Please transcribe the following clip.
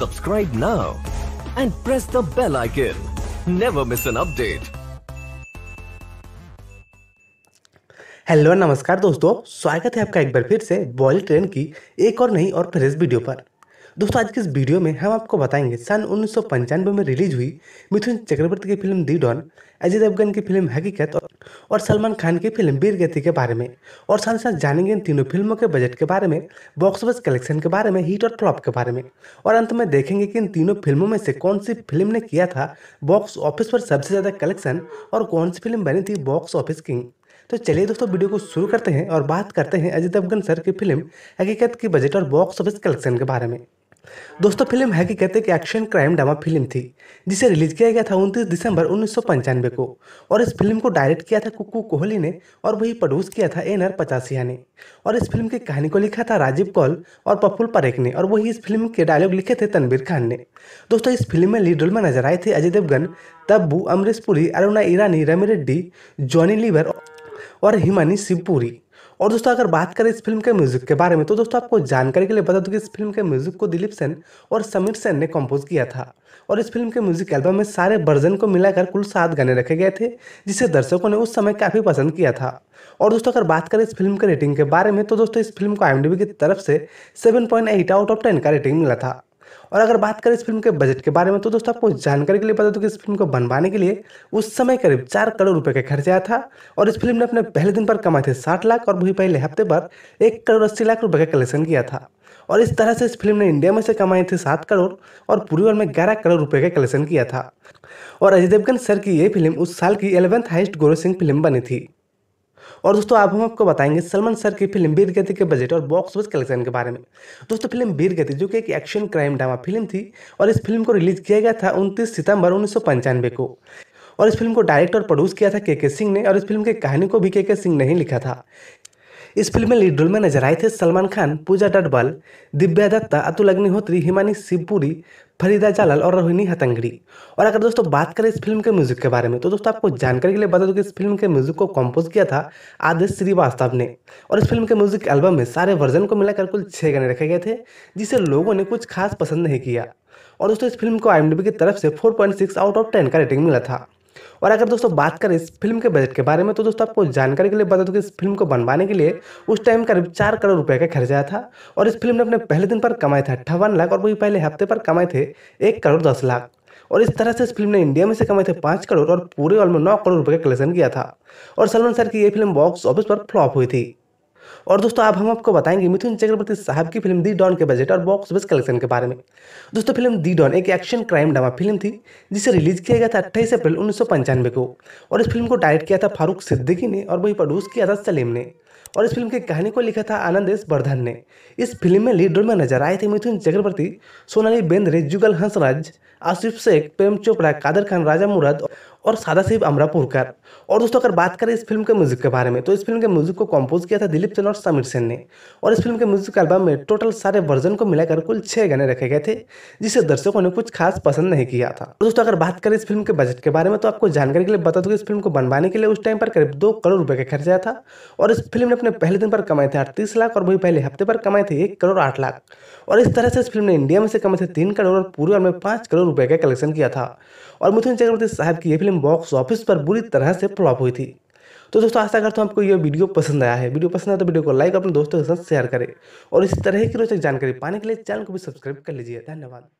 Subscribe now and press the bell icon. Never miss an update. Hello नमस्कार दोस्तों स्वागत है आपका एक बार फिर से बॉली ट्रेन की एक और नई और फ्रेश वीडियो पर दोस्तों आज के इस वीडियो में हम आपको बताएंगे सन उन्नीस में रिलीज हुई मिथुन चक्रवर्ती की film the Don Ajay Devgan की फिल्म हकीकत और सलमान खान की फिल्म वीर गति के बारे में और साथ साथ जानेंगे इन तीनों फिल्मों के बजट के बारे में बॉक्स ऑफिस कलेक्शन के बारे में हीट और फ्लॉप के बारे में और अंत में देखेंगे कि इन तीनों फिल्मों में से कौन सी फिल्म ने किया था बॉक्स ऑफिस पर सबसे ज़्यादा कलेक्शन और कौन सी फिल्म बनी थी बॉक्स ऑफिस किंग तो चलिए दोस्तों वीडियो को शुरू करते हैं और बात करते हैं अजय देवगन सर की फिल्म हकीकत की बजट और बॉक्स ऑफिस कलेक्शन के बारे में दोस्तों फिल्म है कि कहते कि एक्शन क्राइम ड्रामा फिल्म थी जिसे रिलीज किया गया था उनतीस दिसंबर उन्नीस को और इस फिल्म को डायरेक्ट किया था कुकू कोहली ने और वही प्रोड्यूस किया था एन आर पचासिया ने और इस फिल्म की कहानी को लिखा था राजीव कौल और पप्पुल परेख ने और वही इस फिल्म के डायलॉग लिखे थे तनवीर खान ने दोस्तों इस फिल्म में लीड रोल में नजर आए थे अजय देवगन तब्बू अमरीश पुरी अरुणा ईरानी रमी रेड्डी जॉनी लीवर और हिमानी शिवपुरी और दोस्तों अगर बात करें इस फिल्म के म्यूजिक के बारे में तो दोस्तों आपको जानकारी के लिए बता दूं कि इस फिल्म के म्यूजिक को दिलीप सेन और समीर सेन ने कंपोज किया था और इस फिल्म के म्यूजिक एल्बम में सारे वर्जन को मिलाकर कुल सात गाने रखे गए थे जिसे दर्शकों ने उस समय काफ़ी पसंद किया था और दोस्तों अगर बात करें इस फिल्म के रेटिंग के बारे में तो दोस्तों इस फिल्म को आई की तरफ से seven point eight out of ten का रेटिंग मिला था और अगर बात करें इस फिल्म के बजट के बारे में तो दोस्तों आपको जानकारी के लिए बता दूँ कि इस फिल्म को बनवाने के लिए उस समय करीब चार करोड़ रुपये का खर्च आया था और इस फिल्म ने अपने पहले दिन पर कमाए थे साठ लाख और वही पहले हफ्ते पर एक करोड़ अस्सी लाख रुपये का कलेक्शन किया था और इस तरह से इस फिल्म ने इंडिया में से कमाए थे सात करोड़ और पूरी वर्ल्ड में ग्यारह करोड़ रुपए का कलेक्शन किया था और अजय देवगन सर की यह फिल्म उस साल की एलेवेंथ हाइस्ट गोरो फिल्म बनी थी और दोस्तों आप हम आपको बताएंगे सलमान सर की फिल्म वीर गति के बजट और बॉक्स ऑफिस कलेक्शन के बारे में दोस्तों फिल्म वीर गति जो कि एक एक्शन क्राइम ड्रामा फिल्म थी और इस फिल्म को रिलीज किया गया था उनतीस सितंबर उन्नीस को और इस फिल्म को डायरेक्ट और प्रोड्यूस किया था के के सिंह ने और इस फिल्म के कहानी को भी के के सिंह ने ही लिखा था इस फिल्म में लीड रोल में नजर आए थे सलमान खान पूजा डटवाल दिव्या दत्ता अतुल अग्निहोत्री हिमानी शिवपुरी फरीदा जालाल और रोहिणी हतंगड़ी और अगर दोस्तों बात करें इस फिल्म के म्यूजिक के बारे में तो दोस्तों आपको जानकारी के लिए बता दो कि इस फिल्म के म्यूजिक को कंपोज किया था आदेश श्रीवास्तव ने और इस फिल्म के म्यूजिक एल्बम में सारे वर्जन को मिलाकर कुल छः गाने रखे गए थे जिसे लोगों ने कुछ खास पसंद नहीं किया और दोस्तों इस फिल्म को आई की तरफ से फोर आउट ऑफ टेन का रेटिंग मिला था और अगर दोस्तों बात करें इस फिल्म के बजट के बारे में तो दोस्तों आपको जानकारी के लिए बता दूं कि इस फिल्म को बनवाने के लिए उस टाइम करीब चार करोड़ रुपए का खर्च आया था और इस फिल्म ने अपने पहले दिन पर कमाया था अट्ठावन लाख और वही पहले हफ्ते पर कमाए थे एक करोड़ दस लाख और इस तरह से इस फिल्म ने इंडिया में से कमाए थे पाँच करोड़ और पूरे ऑल में नौ करोड़ रुपये का कलेक्शन किया था और सलमान सर की यह फिल्म बॉक्स ऑफिस पर फ्लॉप हुई थी और दोस्तों अब हम आपको बताएंगे मिथुन चक्रवर्ती साहब की फिल्म दी डॉन के बजट और बॉक्स ऑफिस कलेक्शन के बारे में दोस्तों फिल्म दी डॉन एक एक्शन क्राइम ड्रामा फिल्म थी जिसे रिलीज किया गया था अट्ठाईस अप्रैल उन्नीस को और इस फिल्म को डायरेक्ट किया था फारूक सिद्दीकी ने और वही प्रोड्यूस किया था सलीम ने और इस फिल्म की कहानी को लिखा था आनंद एस वर्धन ने इस फिल्म में लीड रोल में नजर आए थे मिथुन चक्रवर्ती सोनाली बेंद्रे जुगल हंसराज आसिफ शेख प्रेम चोपड़ा कादर खान राजा मुराद और सादा शिव अमरापुरकर और दोस्तों अगर बात करें इस फिल्म के म्यूजिक के बारे में तो इस फिल्म के म्यूजिक को कंपोज किया था दिलीप चंद और समीर सेन ने और इस फिल्म के म्यूजिक एल्बम में टोटल सारे वर्जन को मिलाकर कुल छह गाने रखे गए थे जिसे दर्शकों ने कुछ खास पसंद नहीं किया था और तो दोस्तों अगर बात करें इस फिल्म के बजट के बारे में तो आपको जानकारी के लिए बता दो इस फिल्म को बनवाने के लिए उस टाइम पर करीब दो करोड़ रुपए का खर्चा था और इस फिल्म ने अपने पहले दिन पर कमाए थे अड़तीस लाख और वही पहले हफ्ते पर कमाए थे एक करोड़ आठ लाख और इस तरह से इस फिल्म ने इंडिया में से कमाए थे तीन करोड़ और पूरे में पांच करोड़ रुपए का कलेक्शन किया था और मिथुन चक्रवर्ती साहब की यह फिल्म बॉक्स ऑफिस पर बुरी तरह से फ्लॉप हुई थी तो दोस्तों आशा करता हूँ आपको यह वीडियो पसंद आया है वीडियो पसंद आया तो वीडियो को लाइक अपने दोस्तों के साथ शेयर करें और इसी तरह की रोचक जानकारी पाने के लिए चैनल को भी सब्सक्राइब कर लीजिए धन्यवाद